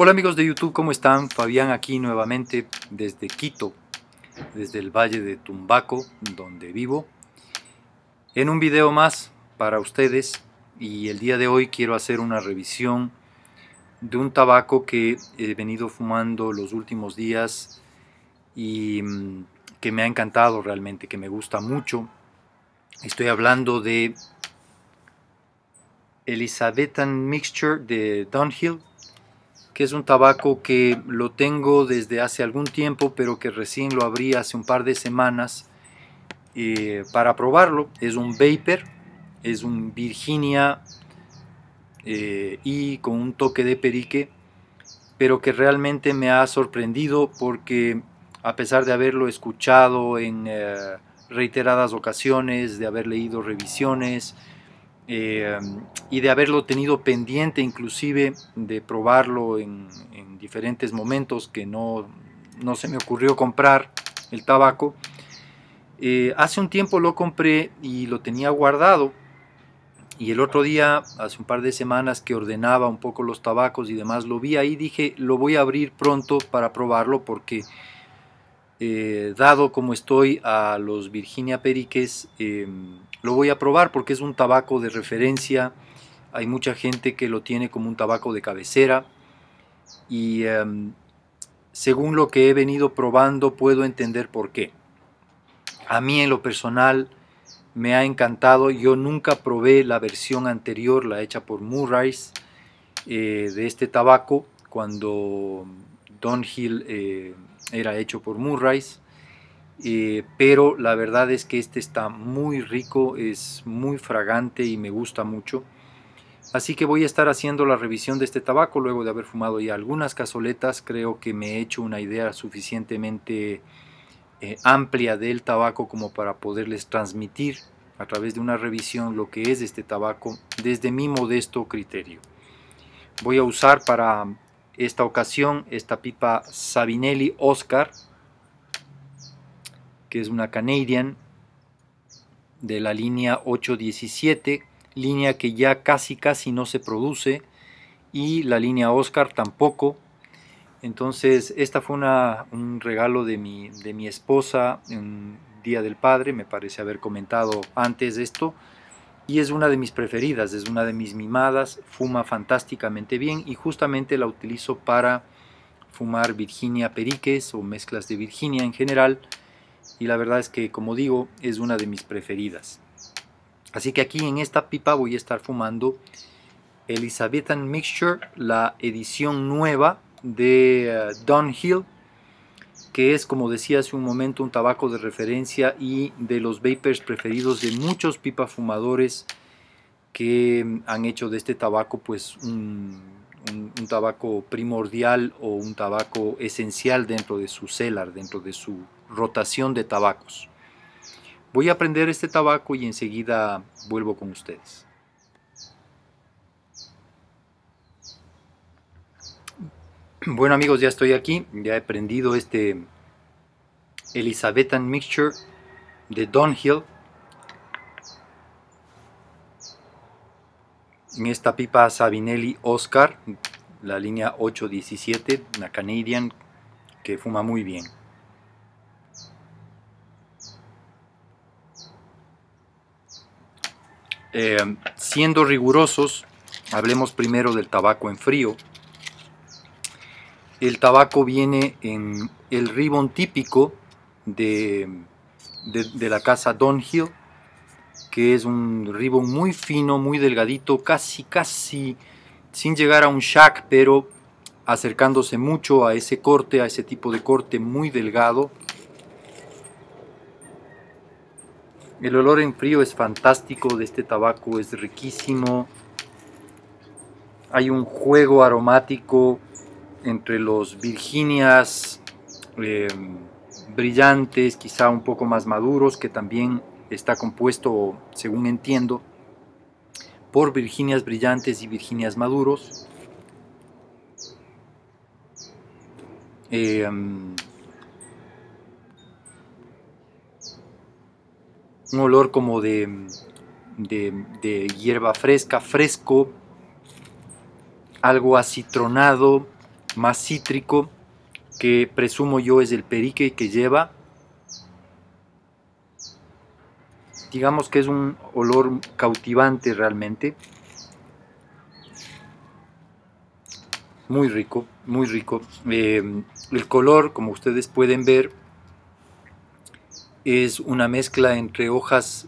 Hola amigos de YouTube, ¿cómo están? Fabián aquí nuevamente desde Quito, desde el Valle de Tumbaco, donde vivo, en un video más para ustedes y el día de hoy quiero hacer una revisión de un tabaco que he venido fumando los últimos días y mm, que me ha encantado realmente, que me gusta mucho. Estoy hablando de Elizabethan Mixture de Dunhill que es un tabaco que lo tengo desde hace algún tiempo, pero que recién lo abrí hace un par de semanas eh, para probarlo. Es un vapor, es un Virginia y eh, con un toque de perique, pero que realmente me ha sorprendido porque a pesar de haberlo escuchado en eh, reiteradas ocasiones, de haber leído revisiones, Em, y de haberlo tenido pendiente inclusive de probarlo en, diferentes momentos que no, no, se me ocurrió comprar el tabaco. Eh, hace un tiempo lo compré y lo tenía guardado y el otro día, hace un par de semanas que ordenaba un poco los tabacos y demás, lo vi ahí, dije, lo voy a abrir pronto para probarlo porque eh, dado como estoy a los Virginia Periques, em, lo voy a probar porque es un tabaco de referencia. Hay mucha gente que lo tiene como un tabaco de cabecera. Y em, según lo que he venido probando, puedo entender por qué. A mí en lo personal me ha encantado. Yo nunca probé la versión anterior, la hecha por Murray's, eh, de este tabaco, cuando Don eh, era hecho por Murrays, eh, pero la verdad es que este está muy rico, es muy fragante y me gusta mucho. Así que voy a estar haciendo la revisión de este tabaco luego de haber fumado ya algunas cazoletas. Creo que me he hecho una idea suficientemente eh, amplia del tabaco como para poderles transmitir a través de una revisión lo que es este tabaco desde mi modesto criterio. Voy a usar para esta ocasión esta pipa Sabinelli Oscar, que es una Canadian de la línea 817, línea que ya casi casi no se produce y la línea Oscar tampoco. Entonces, esta fue una, un regalo de mi, de mi esposa en Día del Padre, me parece haber comentado antes de esto y es una de mis preferidas, es una de mis mimadas, fuma fantásticamente bien y justamente la utilizo para fumar Virginia Periques o mezclas de Virginia en general y la verdad es que como digo es una de mis preferidas. Así que aquí en esta pipa voy a estar fumando Elizabethan Mixture, la edición nueva de eh, Don que es, como decía hace un momento, un tabaco de referencia y de los vapers preferidos de muchos pipa fumadores que mm, han hecho de este tabaco pues un, tabaco primordial o un tabaco esencial dentro de su cellar, dentro de su rotación de tabacos. Voy a aprender este tabaco y enseguida vuelvo con ustedes. Bueno amigos, ya estoy aquí, ya he prendido este Elizabethan Mixture de Dunhill en esta pipa Sabinelli Oscar, la línea 817, una Canadian que fuma muy bien. Eh, siendo rigurosos, hablemos primero del tabaco en frío. El tabaco viene en el ribbon típico de, la casa Dunhill, que es un ribbon muy fino, muy delgadito, casi, casi sin llegar a un shack, pero acercándose mucho a ese corte, a ese tipo de corte muy delgado. El olor en frío es fantástico de este tabaco, es riquísimo. Hay un juego aromático entre los Virginias eh, brillantes, quizá un poco más maduros, que también está compuesto, según entiendo, por Virginias brillantes y Virginias maduros. Eh, un olor como de hierba fresca, fresco, algo acitronado, más cítrico que presumo yo es el perique que lleva. Digamos que es un olor cautivante realmente. Muy rico, muy rico. Eh, el color, como ustedes pueden ver, es una mezcla entre hojas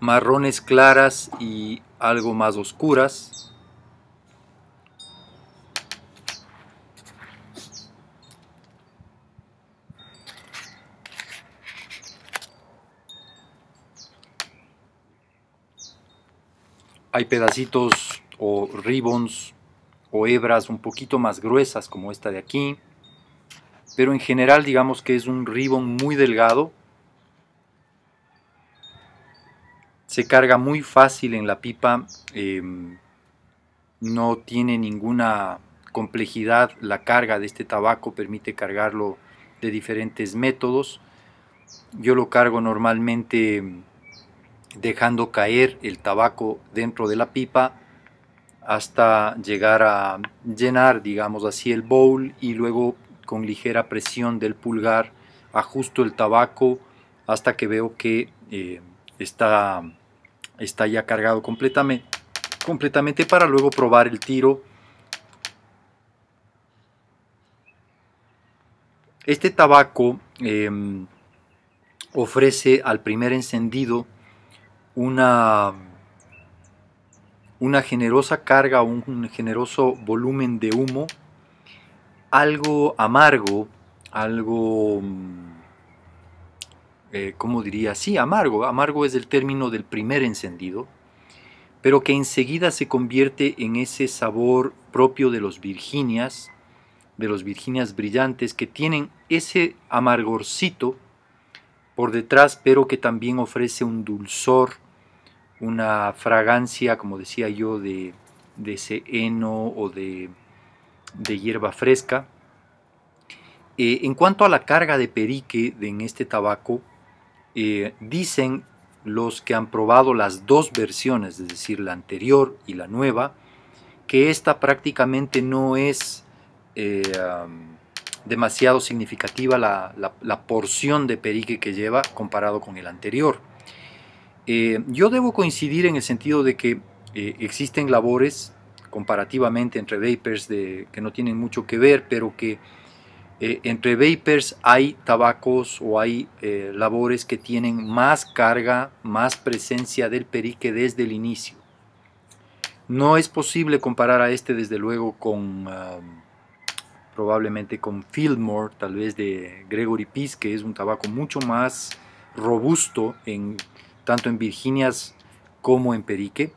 marrones claras y algo más oscuras. hay pedacitos o ribbons o hebras un poquito más gruesas como esta de aquí, pero en general digamos que es un ribbon muy delgado, se carga muy fácil en la pipa, em, no tiene ninguna complejidad la carga de este tabaco, permite cargarlo de diferentes métodos, yo lo cargo normalmente em, dejando caer el tabaco dentro de la pipa hasta llegar a llenar, digamos así, el bowl y luego con ligera presión del pulgar ajusto el tabaco hasta que veo que eh, está, está ya cargado completamente, completamente para luego probar el tiro. Este tabaco em, ofrece al primer encendido una, una generosa carga, un, generoso volumen de humo, algo amargo, algo, mm, eh, ¿cómo diría? Sí, amargo. Amargo es el término del primer encendido, pero que enseguida se convierte en ese sabor propio de los Virginias, de los Virginias brillantes, que tienen ese amargorcito por detrás, pero que también ofrece un dulzor una fragancia, como decía yo, de, de heno o de, hierba fresca. Eh, en cuanto a la carga de perique en este tabaco, eh, dicen los que han probado las dos versiones, es decir, la anterior y la nueva, que esta prácticamente no es eh, demasiado significativa la porción de perique que lleva comparado con el anterior. Eh, yo debo coincidir en el sentido de que eh, existen labores comparativamente entre vapers de, que no tienen mucho que ver, pero que eh, entre vapers hay tabacos o hay labores que tienen más carga, más presencia del perique desde el inicio. No es posible comparar a este desde luego con... probablemente con Fieldmore, tal vez de Gregory peace que es un tabaco mucho más robusto en tanto en Virginias como en Perique.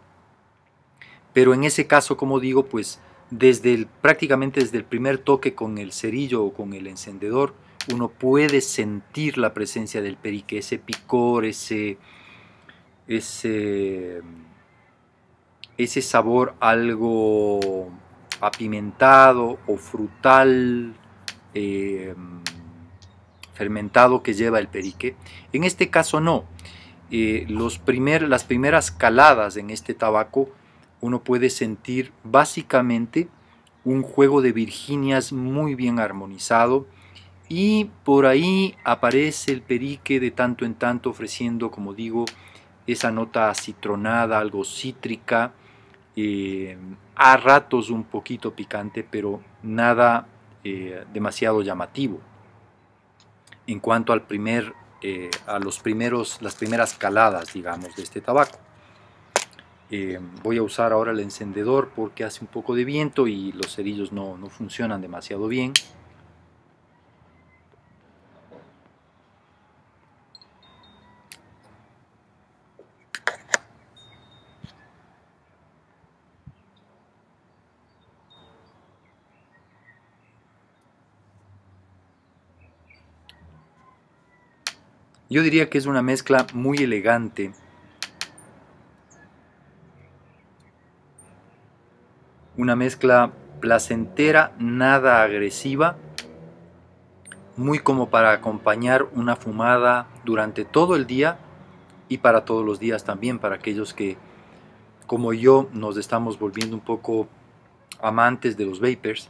Pero en ese caso, como digo, pues desde prácticamente desde el primer toque con el cerillo o con el encendedor, uno puede sentir la presencia del perique, ese picor, ese, ese, ese sabor algo apimentado o frutal, eh, fermentado que lleva el perique. En este caso no, eh, los las primeras caladas en este tabaco, uno puede sentir básicamente un juego de Virginias muy bien armonizado y por ahí aparece el perique de tanto en tanto ofreciendo, como digo, esa nota acitronada, algo cítrica, eh, a ratos un poquito picante, pero nada eh, demasiado llamativo. En cuanto al primer eh, a los primeros, las primeras caladas, digamos, de este tabaco. Eh, voy a usar ahora el encendedor porque hace un poco de viento y los cerillos no funcionan demasiado bien. Yo diría que es una mezcla muy elegante. Una mezcla placentera, nada agresiva, muy como para acompañar una fumada durante todo el día y para todos los días también, para aquellos que, como yo, nos estamos volviendo un poco amantes de los vapers.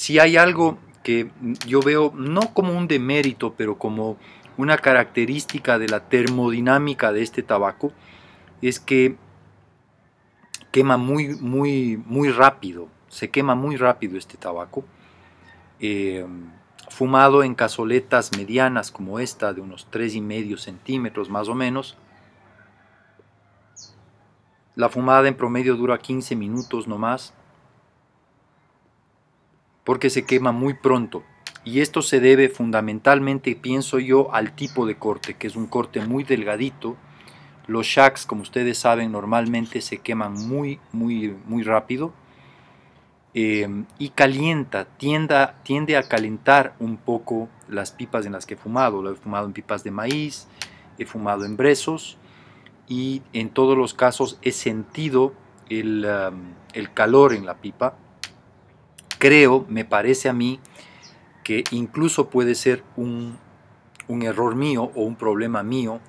si hay algo que yo veo no como un demérito, pero como una característica de la termodinámica de este tabaco, es que quema muy, muy, muy rápido, se quema muy rápido este tabaco. Eh, fumado en cazoletas medianas como esta, de unos 3,5 centímetros más o menos. La fumada en promedio dura 15 minutos no más porque se quema muy pronto. Y esto se debe fundamentalmente, pienso yo, al tipo de corte, que es un corte muy delgadito. Los shacks, como ustedes saben, normalmente se queman muy, muy, muy rápido. Em, y calienta, tienda, tiende a calentar un poco las pipas en las que he fumado. Lo he fumado en pipas de maíz, he fumado en brezos y en todos los casos he sentido el calor en la pipa creo, me parece a mí, que incluso puede ser un, error mío o un problema mío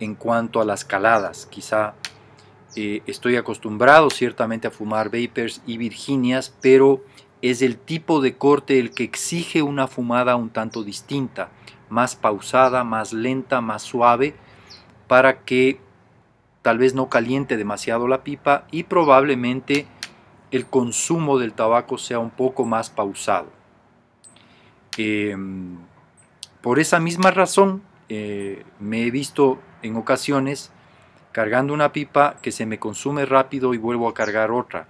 en cuanto a las caladas. Quizá eh, estoy acostumbrado ciertamente a fumar vapers y virginias, pero es el tipo de corte el que exige una fumada un tanto distinta, más pausada, más lenta, más suave, para que tal vez no caliente demasiado la pipa y probablemente el consumo del tabaco sea un poco más pausado. Em, por esa misma razón, eh, me he visto en ocasiones cargando una pipa que se me consume rápido y vuelvo a cargar otra.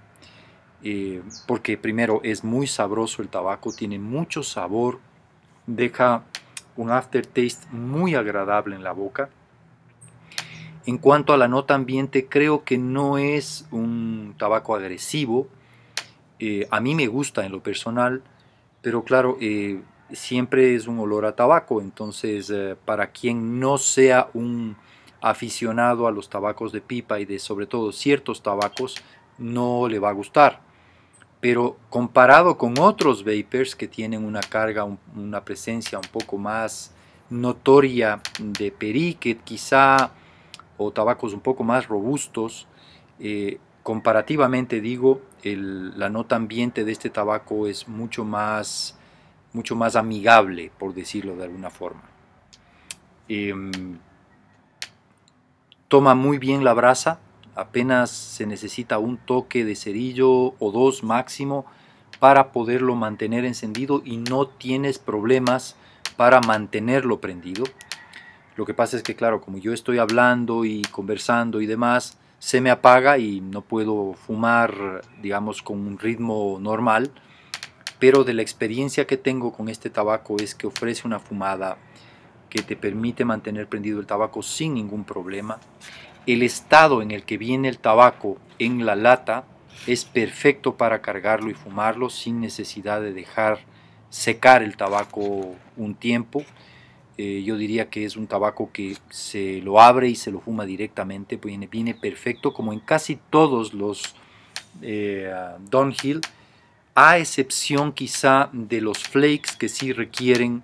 Eh, porque primero es muy sabroso el tabaco, tiene mucho sabor, deja un aftertaste muy agradable en la boca. En cuanto a la nota ambiente, creo que no es un tabaco agresivo. Eh, a mí me gusta en lo personal, pero claro, eh, siempre es un olor a tabaco. Entonces, eh, para quien no sea un aficionado a los tabacos de pipa y de sobre todo ciertos tabacos, no le va a gustar. Pero comparado con otros vapers que tienen una carga, una presencia un poco más notoria de periquet, quizá o tabacos un poco más robustos. Eh, comparativamente digo, la nota ambiente de este tabaco es mucho más, mucho más amigable, por decirlo de alguna forma. Em, toma muy bien la brasa, apenas se necesita un toque de cerillo o dos máximo para poderlo mantener encendido y no tienes problemas para mantenerlo prendido. Lo que pasa es que, claro, como yo estoy hablando y conversando y demás, se me apaga y no puedo fumar, digamos, con un ritmo normal. Pero de la experiencia que tengo con este tabaco es que ofrece una fumada que te permite mantener prendido el tabaco sin ningún problema. El estado en el que viene el tabaco en la lata es perfecto para cargarlo y fumarlo sin necesidad de dejar secar el tabaco un tiempo. Eh, yo diría que es un tabaco que se lo abre y se lo fuma directamente, viene, perfecto, como en casi todos los eh, Dunhill, a excepción quizá de los flakes que sí requieren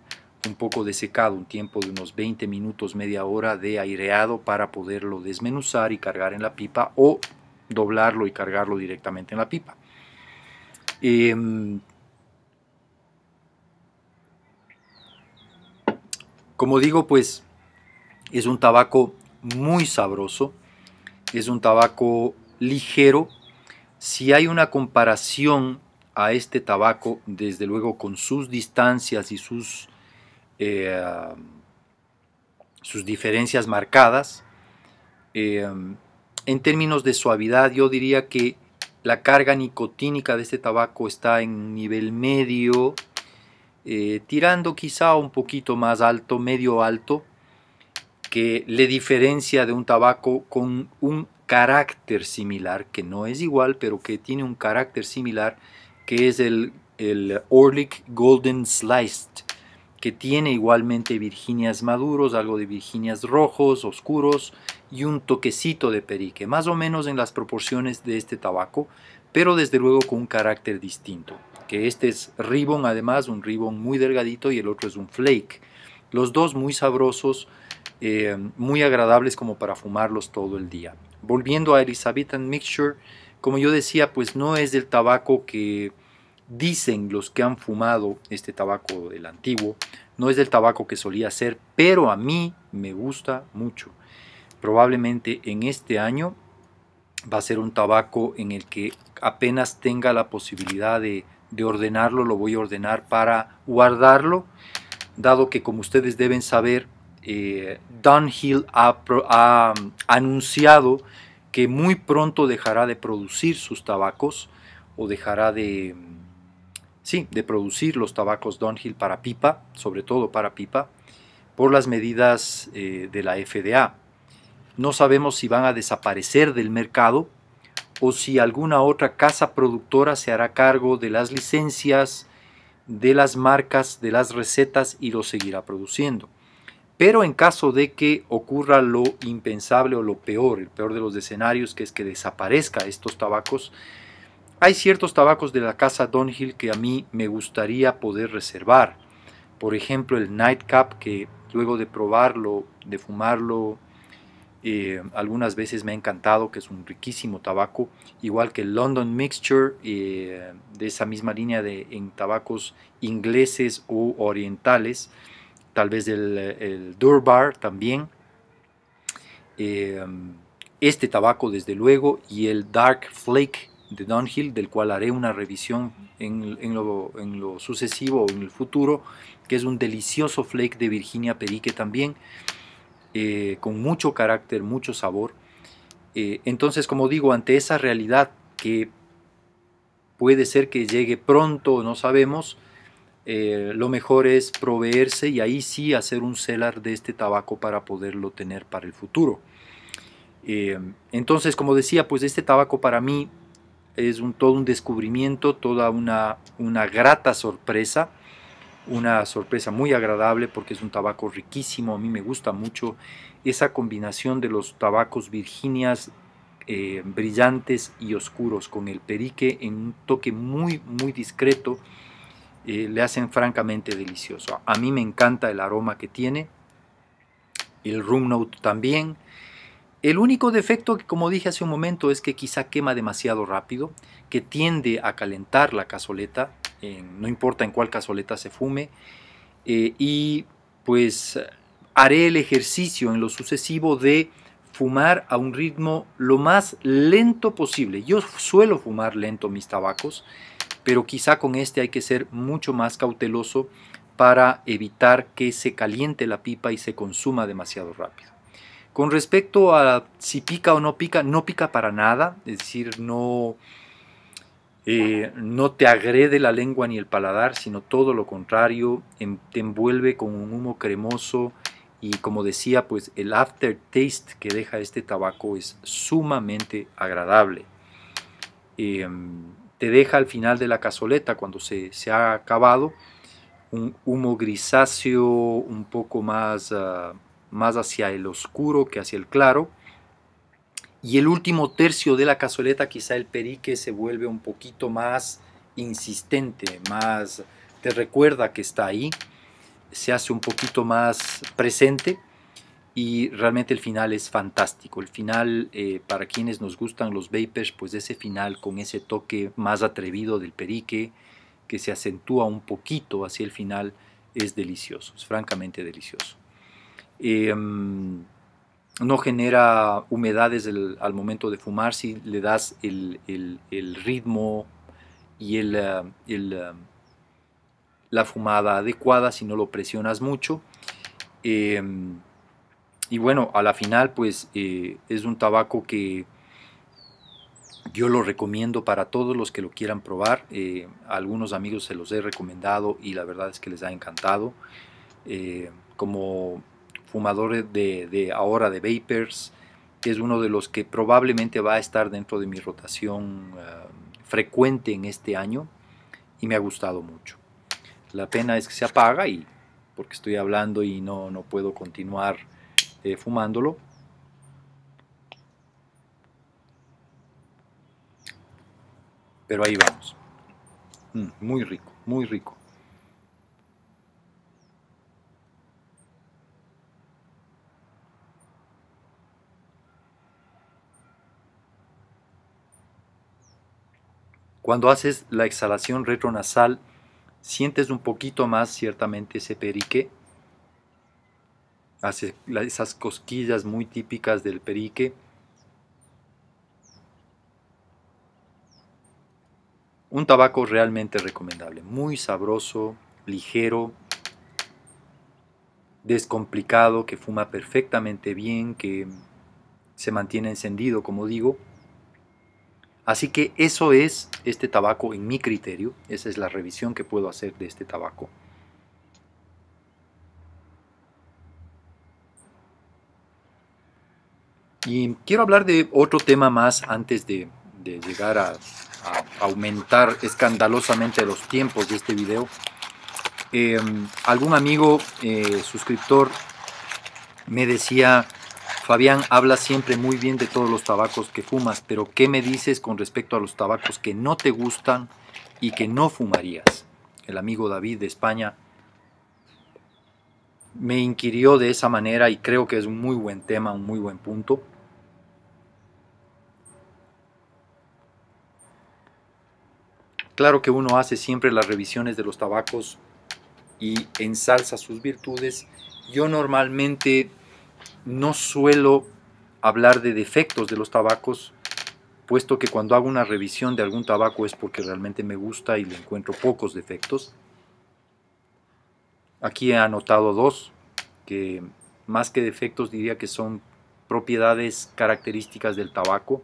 un poco de secado, un tiempo de unos 20 minutos, media hora de aireado para poderlo desmenuzar y cargar en la pipa o doblarlo y cargarlo directamente en la pipa. Em, Como digo, pues es un tabaco muy sabroso, es un tabaco ligero. Si hay una comparación a este tabaco, desde luego con sus distancias y sus, eh, sus diferencias marcadas, eh, en términos de suavidad, yo diría que la carga nicotínica de este tabaco está en nivel medio, eh, tirando quizá un poquito más alto, medio alto, que le diferencia de un tabaco con un carácter similar, que no es igual, pero que tiene un carácter similar, que es el, el Orlick Golden Sliced, que tiene igualmente Virginias maduros, algo de Virginias rojos, oscuros y un toquecito de perique, más o menos en las proporciones de este tabaco, pero desde luego con un carácter distinto este es ribbon además, un ribbon muy delgadito y el otro es un flake. Los dos muy sabrosos, eh, muy agradables como para fumarlos todo el día. Volviendo a Elizabethan Mixture, como yo decía, pues no es del tabaco que dicen los que han fumado este tabaco del antiguo, no es del tabaco que solía ser, pero a mí me gusta mucho. Probablemente en este año va a ser un tabaco en el que apenas tenga la posibilidad de de ordenarlo, lo voy a ordenar para guardarlo, dado que como ustedes deben saber, eh, Dunhill ha, mm, anunciado que muy pronto dejará de producir sus tabacos o dejará de, mm, sí, de producir los tabacos Dunhill para pipa, sobre todo para pipa, por las medidas eh, de la FDA. No sabemos si van a desaparecer del mercado, o si alguna otra casa productora se hará cargo de las licencias, de las marcas, de las recetas y lo seguirá produciendo. Pero en caso de que ocurra lo impensable o lo peor, el peor de los escenarios, que es que desaparezca estos tabacos, hay ciertos tabacos de la casa Dunhill que a mí me gustaría poder reservar. Por ejemplo, el Nightcap, que luego de probarlo, de fumarlo, eh, algunas veces me ha encantado, que es un riquísimo tabaco, igual que el London Mixture, eh, de esa misma línea de, en tabacos ingleses o orientales, tal vez el, Durbar también, eh, este tabaco desde luego y el Dark Flake de Dunhill, del cual haré una revisión en lo sucesivo o en el futuro, que es un delicioso flake de Virginia Perique también. Eh, con mucho carácter, mucho sabor. Eh, entonces, como digo, ante esa realidad que puede ser que llegue pronto, no sabemos, eh, lo mejor es proveerse y ahí sí hacer un sellar de este tabaco para poderlo tener para el futuro. entonces, como decía, pues este tabaco para mí es todo un descubrimiento, toda una grata sorpresa una sorpresa muy agradable porque es un tabaco riquísimo, a mí me gusta mucho esa combinación de los tabacos virginias eh, brillantes y oscuros con el perique en un toque muy muy discreto eh, le hacen francamente delicioso. A mí me encanta el aroma que tiene, el Rum note también. El único defecto, como dije hace un momento, es que quizá quema demasiado rápido, que tiende a calentar la cazoleta, no importa en cuál cazoleta se fume, eh, y pues haré el ejercicio en lo sucesivo de fumar a un ritmo lo más lento posible. Yo suelo fumar lento mis tabacos, pero quizá con este hay que ser mucho más cauteloso para evitar que se caliente la pipa y se consuma demasiado rápido. Con respecto a si pica o no pica, no pica para nada, es decir, no, eh, no te agrede la lengua ni el paladar, sino todo lo contrario, em, te envuelve con un humo cremoso y como decía, pues el aftertaste que deja este tabaco es sumamente agradable. Em, te deja al final de la cazoleta, cuando se, ha acabado, un humo grisáceo un poco más, ah, más hacia el oscuro que hacia el claro y el último tercio de la cazoleta, quizá el perique se vuelve un poquito más insistente, más te recuerda que está ahí, se hace un poquito más presente y realmente el final es fantástico. El final, eh, para quienes nos gustan los vapers, pues ese final con ese toque más atrevido del perique, que se acentúa un poquito hacia el final, es delicioso, es francamente delicioso. Em, no genera humedades al momento de fumar si le das el, ritmo y eh, eh, la fumada adecuada, si no lo presionas mucho. Em, y bueno, a la final pues eh, es un tabaco que yo lo recomiendo para todos los que lo quieran probar. algunos amigos se los he recomendado y la verdad es que les ha encantado. como fumador de, ahora de vapers, que es uno de los que probablemente va a estar dentro de mi rotación eh, frecuente en este año y me ha gustado mucho. La pena es que se apaga y porque estoy hablando y no, no puedo continuar eh, fumándolo. Pero ahí vamos. Mm, muy rico, muy rico. Cuando haces la exhalación retronasal, sientes un poquito más ciertamente ese perique. hace esas cosquillas muy típicas del perique. Un tabaco realmente recomendable, muy sabroso, ligero, descomplicado, que fuma perfectamente bien, que se mantiene encendido, como digo. Así que eso es este tabaco en mi criterio, esa es la revisión que puedo hacer de este tabaco. Y quiero hablar de otro tema más antes de, llegar a, aumentar escandalosamente los tiempos de este video. Em, algún amigo eh, suscriptor me decía, Fabián, habla siempre muy bien de todos los tabacos que fumas, pero ¿qué me dices con respecto a los tabacos que no te gustan y que no fumarías? El amigo David de España me inquirió de esa manera y creo que es un muy buen tema, un muy buen punto. Claro que uno hace siempre las revisiones de los tabacos y ensalza sus virtudes. Yo normalmente no suelo hablar de defectos de los tabacos, puesto que cuando hago una revisión de algún tabaco es porque realmente me gusta y le encuentro pocos defectos. Aquí he anotado dos, que más que defectos diría que son propiedades características del tabaco,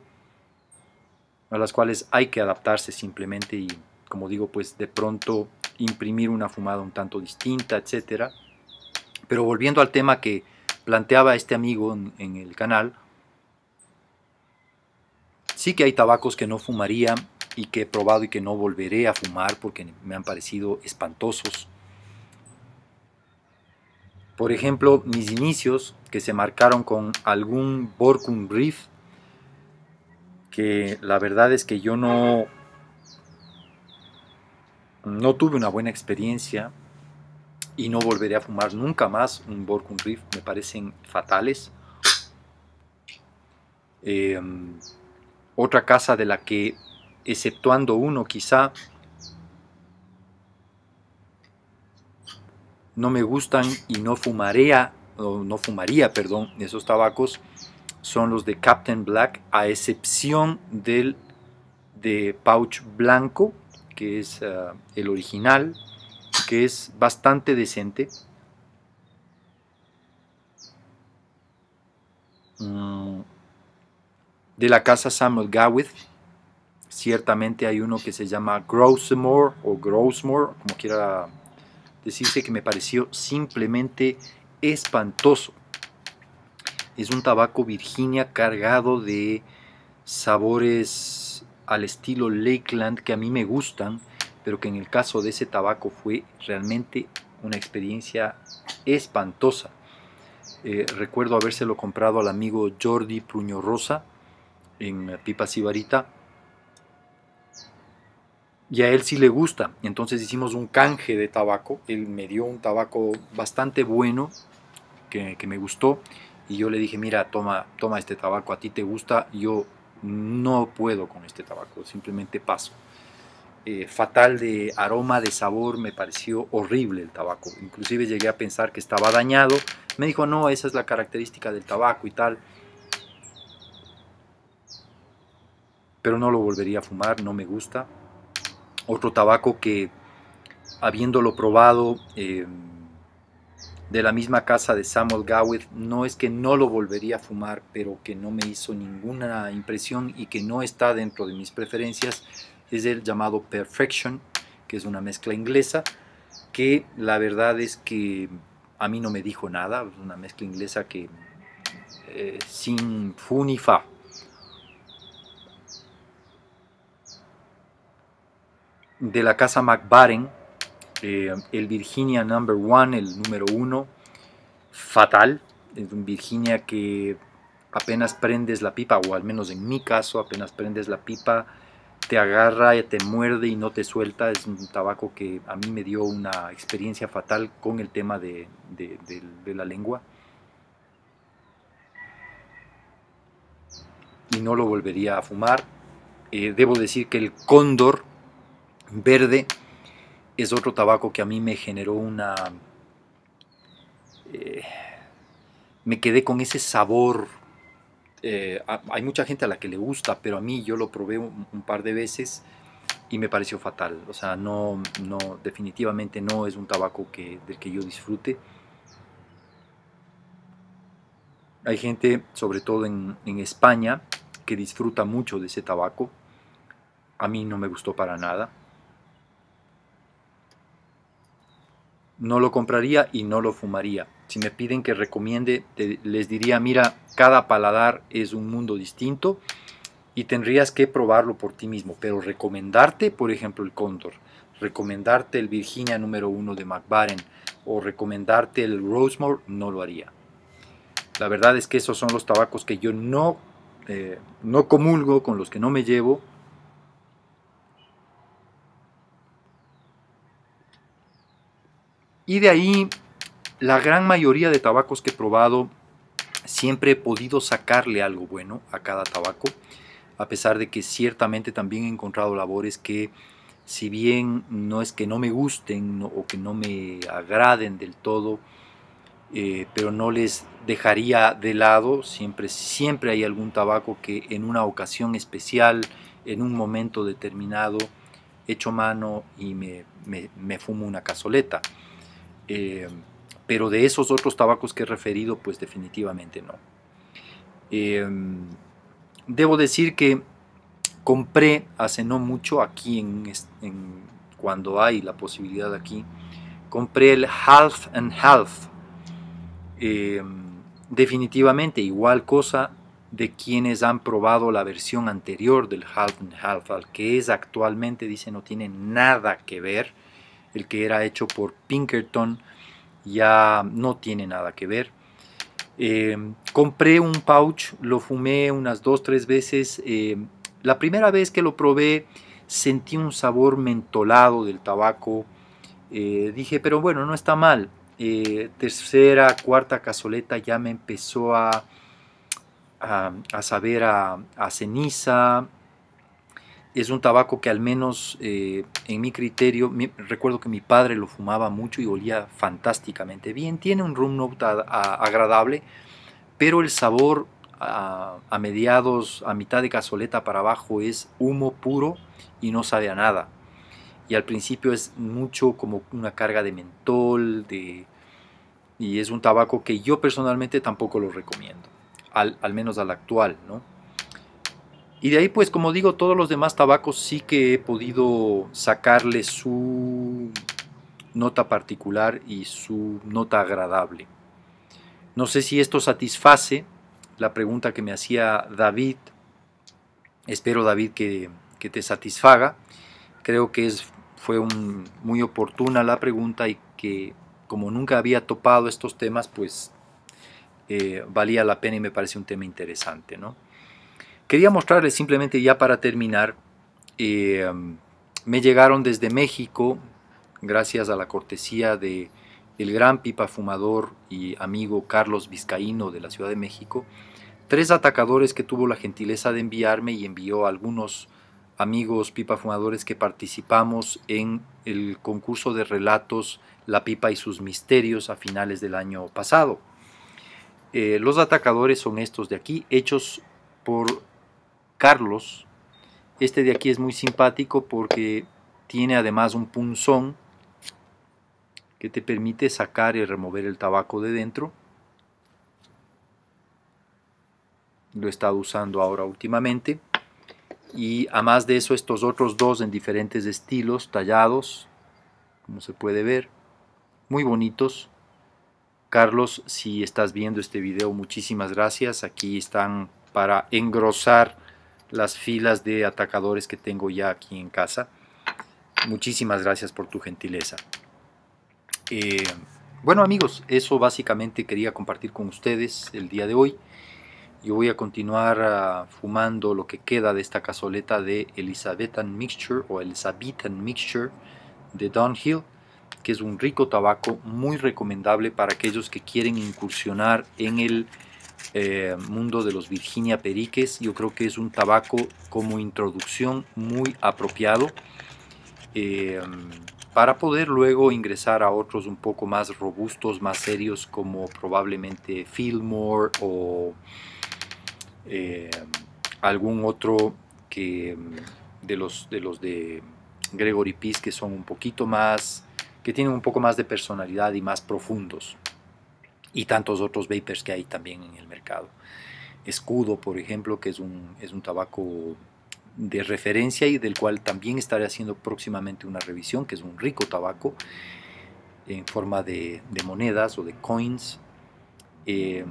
a las cuales hay que adaptarse simplemente y, como digo, pues de pronto imprimir una fumada un tanto distinta, etcétera. Pero volviendo al tema que planteaba este amigo en, el canal, sí que hay tabacos que no fumaría y que he probado y que no volveré a fumar porque me han parecido espantosos. Por ejemplo, mis inicios que se marcaron con algún Borkum Brief, que la verdad es que yo no, no tuve una buena experiencia y no volveré a fumar nunca más un Borkum riff me parecen fatales. Em, otra casa de la que, exceptuando uno quizá, no me gustan y no fumaría, no fumaría, perdón, esos tabacos, son los de Captain Black, a excepción del de Pouch Blanco, que es ah, el original, que es bastante decente. Mm, de la casa Samuel Gawith. Ciertamente hay uno que se llama Grossmore o Grossmore, como quiera decirse, que me pareció simplemente espantoso. Es un tabaco Virginia cargado de sabores al estilo Lakeland que a mí me gustan pero que en el caso de ese tabaco fue realmente una experiencia espantosa. Eh, recuerdo habérselo comprado al amigo Jordi Pruño Rosa en Pipa Sibarita. Y a él sí le gusta. Entonces hicimos un canje de tabaco. Él me dio un tabaco bastante bueno que, que me gustó. Y yo le dije, mira, toma, toma este tabaco, a ti te gusta, yo no puedo con este tabaco, simplemente paso. Eh, fatal de aroma, de sabor, me pareció horrible el tabaco. Inclusive llegué a pensar que estaba dañado. Me dijo, no, esa es la característica del tabaco y tal. Pero no lo volvería a fumar, no me gusta. Otro tabaco que, habiéndolo probado em, de la misma casa de Samuel Gawith, no es que no lo volvería a fumar, pero que no me hizo ninguna impresión y que no está dentro de mis preferencias, es el llamado Perfection, que es una mezcla inglesa, que la verdad es que a mí no me dijo nada, una mezcla inglesa que eh, sin funifa fa. De la casa McBaren, eh, el Virginia Number One, el número uno, fatal, es un Virginia que apenas prendes la pipa, o al menos en mi caso, apenas prendes la pipa, te agarra, te muerde y no te suelta. Es un tabaco que a mí me dio una experiencia fatal con el tema de, la lengua. Y no lo volvería a fumar. Eh, debo decir que el cóndor verde es otro tabaco que a mí me generó una... Eh, me quedé con ese sabor eh, hay mucha gente a la que le gusta, pero a mí yo lo probé un, par de veces y me pareció fatal. O sea, no, no, definitivamente no es un tabaco que, del que yo disfrute. Hay gente, sobre todo en España, que disfruta mucho de ese tabaco. A mí no me gustó para nada. no lo compraría y no lo fumaría. Si me piden que recomiende, les diría, mira, cada paladar es un mundo distinto y tendrías que probarlo por ti mismo. Pero recomendarte, por ejemplo, el Condor, recomendarte el Virginia número uno de McBaren o recomendarte el Rosemore, no lo haría. La verdad es que esos son los tabacos que yo no, eh, no comulgo, con los que no me llevo Y de ahí, la gran mayoría de tabacos que he probado, siempre he podido sacarle algo bueno a cada tabaco, a pesar de que ciertamente también he encontrado labores que, si bien no es que no me gusten o que no me agraden del todo, eh, pero no les dejaría de lado, siempre, siempre hay algún tabaco que en una ocasión especial, en un momento determinado, echo mano y me, me, me fumo una cazoleta. Eh, pero de esos otros tabacos que he referido, pues definitivamente no. Em, debo decir que compré hace no mucho aquí cuando hay la posibilidad aquí compré el half and half em, definitivamente igual cosa de quienes han probado la versión anterior del half and half al que es actualmente dice no tiene nada que ver el que era hecho por Pinkerton ya no tiene nada que ver. Eh, compré un pouch, lo fumé unas dos, tres veces. Eh, la primera vez que lo probé sentí un sabor mentolado del tabaco. Eh, dije, pero bueno, no está mal. tercera, cuarta cazoleta ya me empezó a, a, saber a ceniza, es un tabaco que al menos eh, en mi criterio, recuerdo que mi padre lo fumaba mucho y olía fantásticamente bien. Tiene un room note agradable, pero el sabor a, mediados, a mitad de cazoleta para abajo es humo puro y no sabe a nada. Y al principio es mucho como una carga de mentol, y es un tabaco que yo personalmente tampoco lo recomiendo, al menos al actual, ¿no? Y de ahí, pues como digo, todos los demás tabacos sí que he podido sacarle su nota particular y su nota agradable. No sé si esto satisface la pregunta que me hacía David. Espero David que, te satisfaga. Creo que es, fue muy oportuna la pregunta y que como nunca había topado estos temas, pues eh, valía la pena y me parece un tema interesante, ¿no? Quería mostrarles simplemente ya para terminar, eh, me llegaron desde México, gracias a la cortesía de el gran pipa fumador y amigo Carlos Vizcaíno de la Ciudad de México, tres atacadores que tuvo la gentileza de enviarme y envió a algunos amigos pipa fumadores que participamos en el concurso de relatos La pipa y sus misterios a finales del año pasado. Eh, los atacadores son estos de aquí, hechos por Carlos. Este de aquí es muy simpático porque tiene además un punzón que te permite sacar y remover el tabaco de dentro. Lo he estado usando ahora últimamente. Y además de eso, estos otros dos en diferentes estilos, tallados, como se puede ver, muy bonitos. Carlos, si estás viendo este video, muchísimas gracias. Aquí están para engrosar las filas de atacadores que tengo ya aquí en casa. Muchísimas gracias por tu gentileza. Eh, bueno amigos, eso básicamente quería compartir con ustedes el día de hoy. Yo voy a continuar ah, fumando lo que queda de esta cazoleta de Elizabethan Mixture o Elizabethan Mixture de Dunhill, que es un rico tabaco muy recomendable para aquellos que quieren incursionar en el eh, mundo de los Virginia Periques. Yo creo que es un tabaco como introducción muy apropiado eh, para poder luego ingresar a otros un poco más robustos, más serios como probablemente Fillmore o eh, algún otro que de los de Gregory Peace que son un poquito más que tienen un poco más de personalidad y más profundos y tantos otros vapers que hay también en el mercado. Escudo, por ejemplo, que es un, es un tabaco de referencia y del cual también estaré haciendo próximamente una revisión, que es un rico tabaco en forma de, monedas o de coins. Eh,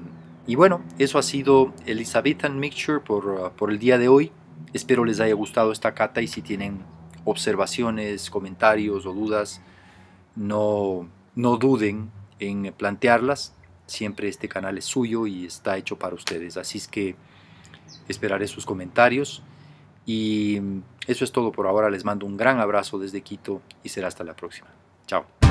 y bueno, eso ha sido Elizabethan Mixture por, uh, por el día de hoy. Espero les haya gustado esta cata y si tienen observaciones, comentarios o dudas, no, no duden en plantearlas. Siempre este canal es suyo y está hecho para ustedes. Así es que esperaré sus comentarios. Y eso es todo por ahora. Les mando un gran abrazo desde Quito y será hasta la próxima. Chao.